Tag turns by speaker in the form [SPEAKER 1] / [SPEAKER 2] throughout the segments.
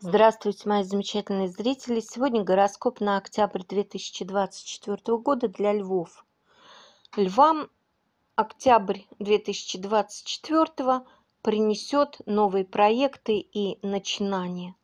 [SPEAKER 1] Здравствуйте, мои замечательные зрители! Сегодня гороскоп на октябрь 2024 года для львов. Львам октябрь 2024 принесет новые проекты и начинания.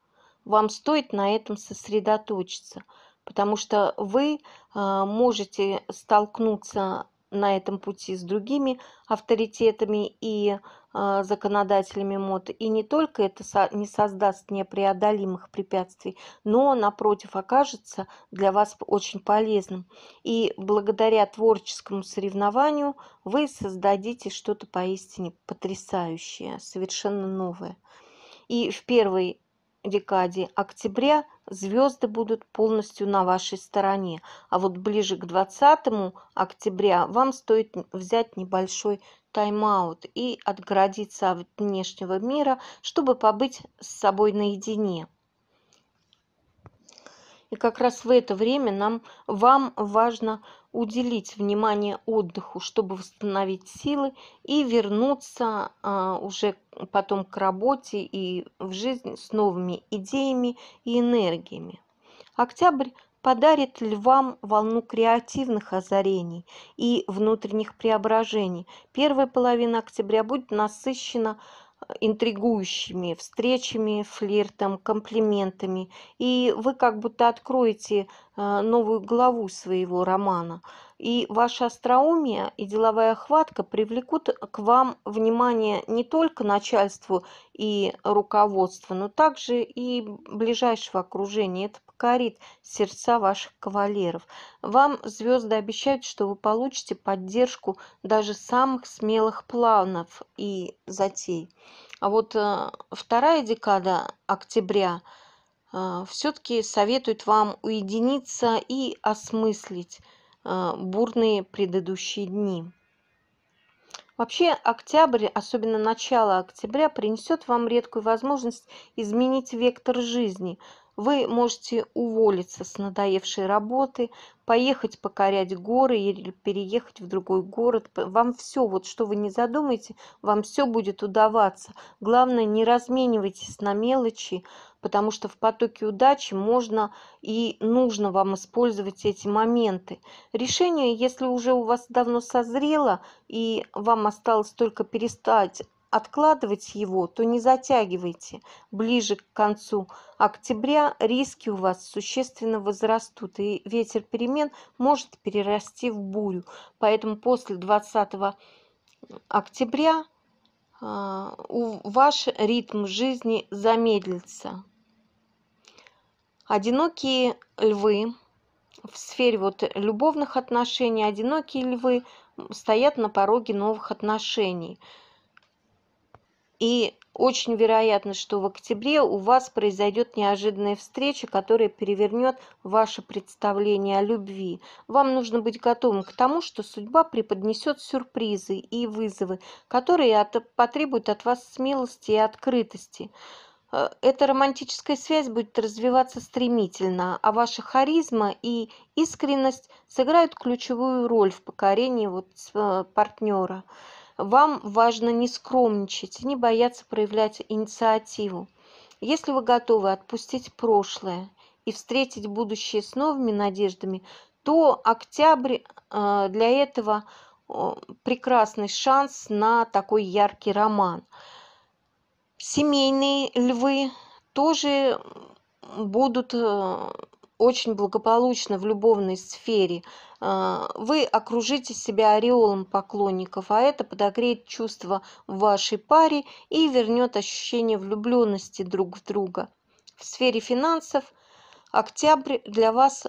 [SPEAKER 1] Вам стоит на этом сосредоточиться, потому что вы а, можете столкнуться на этом пути с другими авторитетами и э, законодателями МОД. И не только это со не создаст непреодолимых препятствий, но, напротив, окажется для вас очень полезным. И благодаря творческому соревнованию вы создадите что-то поистине потрясающее, совершенно новое. И в первой декаде а октября звезды будут полностью на вашей стороне. А вот ближе к 20 октября вам стоит взять небольшой тайм-аут и отгородиться от внешнего мира, чтобы побыть с собой наедине. И как раз в это время нам, вам важно уделить внимание отдыху, чтобы восстановить силы и вернуться а, уже потом к работе и в жизнь с новыми идеями и энергиями. Октябрь подарит львам волну креативных озарений и внутренних преображений. Первая половина октября будет насыщена интригующими встречами, флиртом, комплиментами. И вы как будто откроете э, новую главу своего романа и ваше остроумие и деловая хватка привлекут к вам внимание не только начальству и руководству, но также и ближайшего окружения. Это покорит сердца ваших кавалеров. Вам звезды обещают, что вы получите поддержку даже самых смелых планов и затей. А вот э, вторая декада октября э, все-таки советует вам уединиться и осмыслить а, бурные предыдущие дни. Вообще октябрь, особенно начало октября, принесет вам редкую возможность изменить вектор жизни, вы можете уволиться с надоевшей работы, поехать покорять горы или переехать в другой город. Вам все, вот что вы не задумаете, вам все будет удаваться. Главное, не разменивайтесь на мелочи, потому что в потоке удачи можно и нужно вам использовать эти моменты. Решение, если уже у вас давно созрело, и вам осталось только перестать откладывать его, то не затягивайте. Ближе к концу октября риски у вас существенно возрастут, и ветер перемен может перерасти в бурю. Поэтому после 20 октября а, ваш ритм жизни замедлится. Одинокие львы в сфере вот любовных отношений, одинокие львы стоят на пороге новых отношений – и очень вероятно, что в октябре у вас произойдет неожиданная встреча, которая перевернет ваше представление о любви. Вам нужно быть готовым к тому, что судьба преподнесет сюрпризы и вызовы, которые от, потребуют от вас смелости и открытости. Э, эта романтическая связь будет развиваться стремительно, а ваша харизма и искренность сыграют ключевую роль в покорении вот партнера. Э, партнера. Вам важно не скромничать не бояться проявлять инициативу. Если вы готовы отпустить прошлое и встретить будущее с новыми надеждами, то октябрь э, для этого прекрасный шанс на такой яркий роман. Семейные львы тоже будут э, очень благополучно в любовной сфере, э, вы окружите себя ореолом поклонников, а это подогреет чувство в вашей паре и вернет ощущение влюбленности друг в друга. В сфере финансов октябрь для вас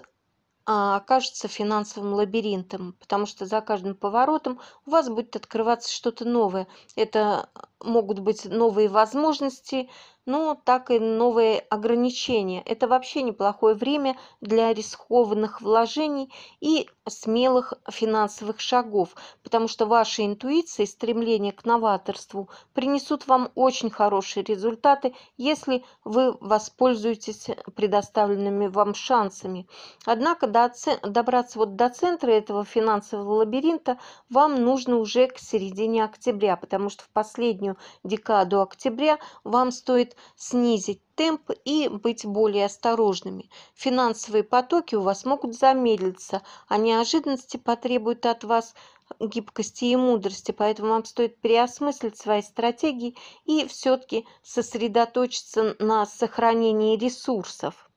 [SPEAKER 1] а, окажется финансовым лабиринтом, потому что за каждым поворотом у вас будет открываться что-то новое. Это могут быть новые возможности, но так и новые ограничения. Это вообще неплохое время для рискованных вложений и смелых финансовых шагов, потому что ваша интуиция и стремление к новаторству принесут вам очень хорошие результаты, если вы воспользуетесь предоставленными вам шансами. Однако добраться вот до центра этого финансового лабиринта вам нужно уже к середине октября, потому что в последний последнюю декаду октября вам стоит снизить темп и быть более осторожными. Финансовые потоки у вас могут замедлиться, а неожиданности потребуют от вас гибкости и мудрости, поэтому вам стоит переосмыслить свои стратегии и все-таки сосредоточиться на сохранении ресурсов.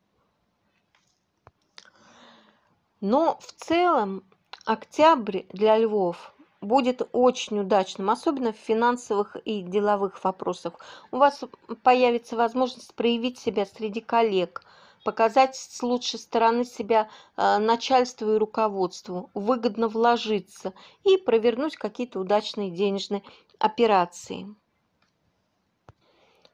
[SPEAKER 1] Но в целом октябрь для львов – будет очень удачным, особенно в финансовых и деловых вопросах. У вас появится возможность проявить себя среди коллег, показать с лучшей стороны себя э, начальству и руководству, выгодно вложиться и провернуть какие-то удачные денежные операции.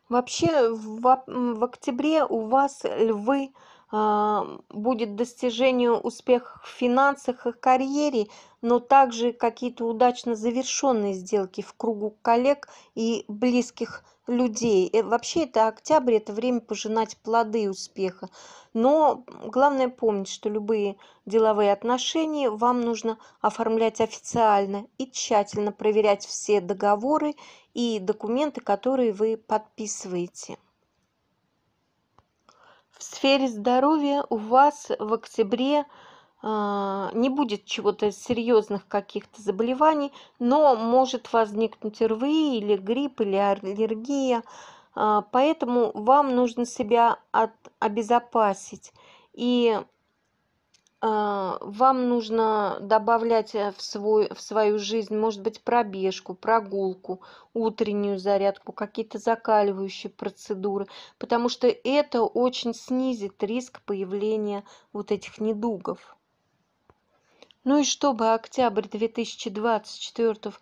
[SPEAKER 1] Вообще в, в октябре у вас львы – а, будет достижению успеха в финансах и карьере, но также какие-то удачно завершенные сделки в кругу коллег и близких людей. И э, вообще это октябрь, это время пожинать плоды успеха. Но главное помнить, что любые деловые отношения вам нужно оформлять официально и тщательно проверять все договоры и документы, которые вы подписываете в сфере здоровья у вас в октябре а, не будет чего-то серьезных каких-то заболеваний, но может возникнуть рвы или грипп, или аллергия. А, поэтому вам нужно себя от, обезопасить. И а, вам нужно добавлять э, в, свой, в свою жизнь, может быть, пробежку, прогулку, утреннюю зарядку, какие-то закаливающие процедуры, потому что это очень снизит риск появления вот этих недугов. Ну и чтобы октябрь 2024 года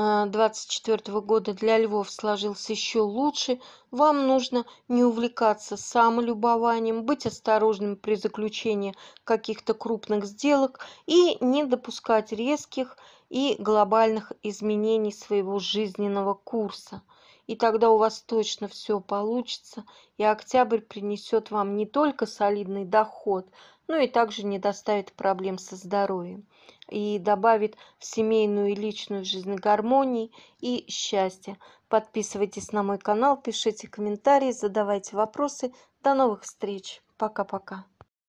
[SPEAKER 1] а, двадцать года для львов сложился еще лучше, вам нужно не увлекаться самолюбованием, быть осторожным при заключении каких-то крупных сделок и не допускать резких и глобальных изменений своего жизненного курса. И тогда у вас точно все получится, и октябрь принесет вам не только солидный доход, но и также не доставит проблем со здоровьем и добавит в семейную и личную жизнь гармонии и счастья. Подписывайтесь на мой канал, пишите комментарии, задавайте вопросы. До новых встреч. Пока-пока.